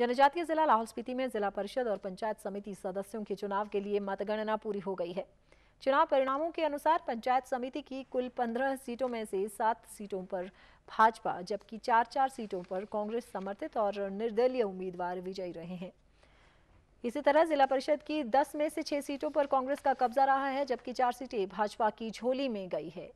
जनजातीय जिला लाहौल स्पीति में जिला परिषद और पंचायत समिति सदस्यों के चुनाव के लिए मतगणना पूरी हो गई है चुनाव परिणामों के अनुसार पंचायत समिति की कुल पंद्रह सीटों में से सात सीटों पर भाजपा जबकि चार चार सीटों पर कांग्रेस समर्थित और निर्दलीय उम्मीदवार विजयी रहे हैं इसी तरह जिला परिषद की 10 में से 6 सीटों पर कांग्रेस का कब्जा रहा है जबकि चार सीटें भाजपा की झोली में गई है